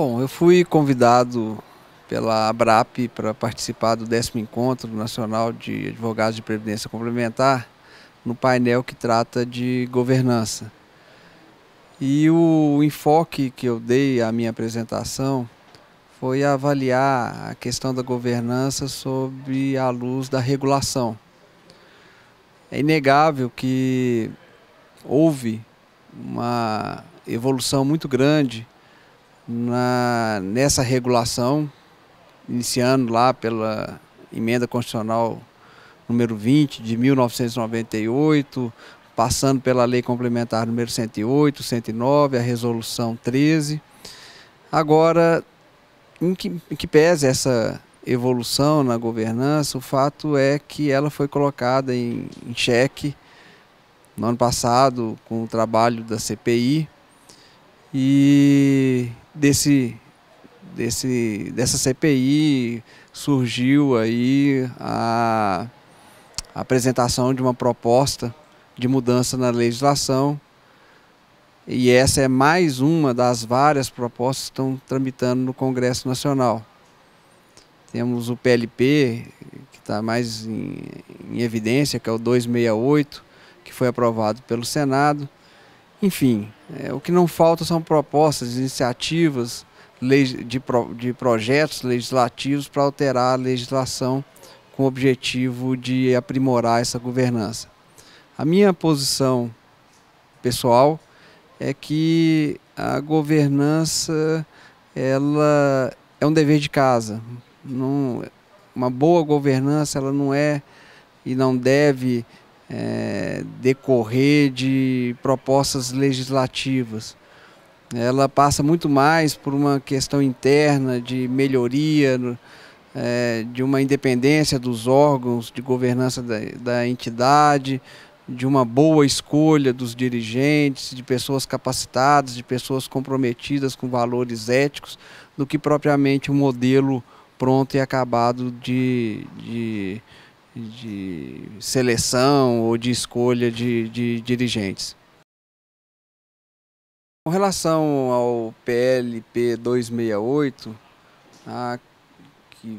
Bom, eu fui convidado pela ABRAP para participar do décimo encontro nacional de advogados de previdência complementar no painel que trata de governança. E o enfoque que eu dei à minha apresentação foi avaliar a questão da governança sob a luz da regulação. É inegável que houve uma evolução muito grande na, nessa regulação, iniciando lá pela emenda constitucional número 20 de 1998, passando pela lei complementar número 108, 109, a resolução 13. Agora, em que, em que pese essa evolução na governança, o fato é que ela foi colocada em, em xeque no ano passado com o trabalho da CPI e desse, desse, dessa CPI surgiu aí a, apresentação de uma proposta de mudança na legislação e essa é mais uma das várias propostas que estão tramitando no Congresso Nacional. Temos o PLP, que está mais em, em, evidência, que é o 268, que foi aprovado pelo Senado. Enfim, é, o que não falta são propostas, iniciativas leis, de, pro, de projetos legislativos para alterar a legislação com o objetivo de aprimorar essa governança. A minha posição pessoal é que a governança ela é um dever de casa. Não, uma boa governança ela não é e não deve é, decorrer de propostas legislativas. Ela passa muito mais por uma questão interna de melhoria, é, de uma independência dos órgãos de governança da, da entidade, de uma boa escolha dos dirigentes, de pessoas capacitadas, de pessoas comprometidas com valores éticos, do que propriamente um modelo pronto e acabado de, de de seleção ou de escolha de, de dirigentes. Com relação ao PLP 268, a, que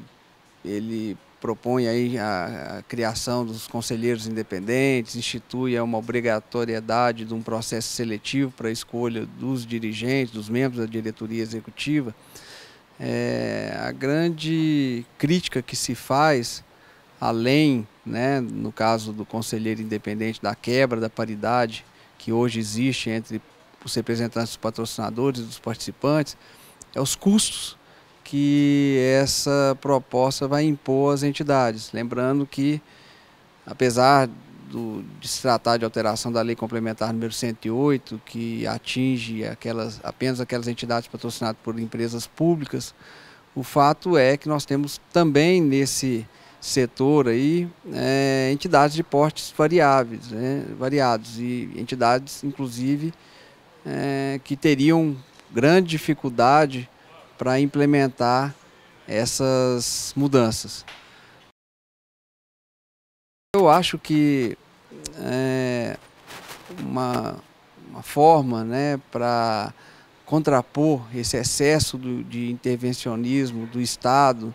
ele propõe aí a, a, criação dos conselheiros independentes, institui uma obrigatoriedade de um processo seletivo para a escolha dos dirigentes, dos membros da diretoria executiva. É, a grande crítica que se faz além, né, no caso do conselheiro independente, da quebra da paridade que hoje existe entre os representantes dos patrocinadores e dos participantes, é os custos que essa proposta vai impor às entidades. Lembrando que, apesar do, de se tratar de alteração da lei complementar número 108, que atinge aquelas, apenas aquelas entidades patrocinadas por empresas públicas, o fato é que nós temos também nesse setor aí, é, entidades de portes variáveis, né, variados e entidades, inclusive, é, que teriam grande dificuldade para implementar essas mudanças. Eu acho que é, uma, uma forma né, para contrapor esse excesso do, de intervencionismo do Estado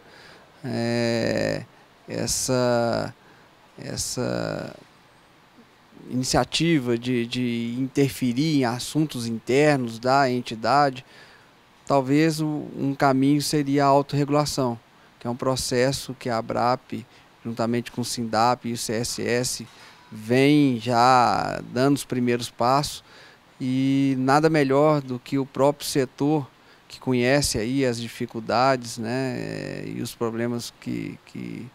é, essa, essa iniciativa de, de interferir em assuntos internos da entidade, talvez um caminho seria a autorregulação, que é um processo que a ABRAP, juntamente com o SINDAP e o CSS, vem já dando os primeiros passos e nada melhor do que o próprio setor que conhece aí as dificuldades né, e os problemas que, que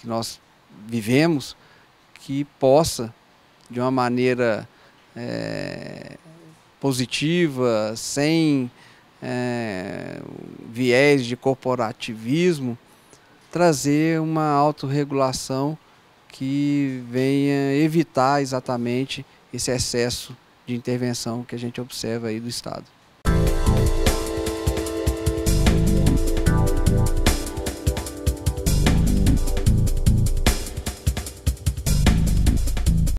que nós vivemos, que possa, de uma maneira é, positiva, sem é, viés de corporativismo, trazer uma autorregulação que venha evitar exatamente esse excesso de intervenção que a gente observa aí do Estado.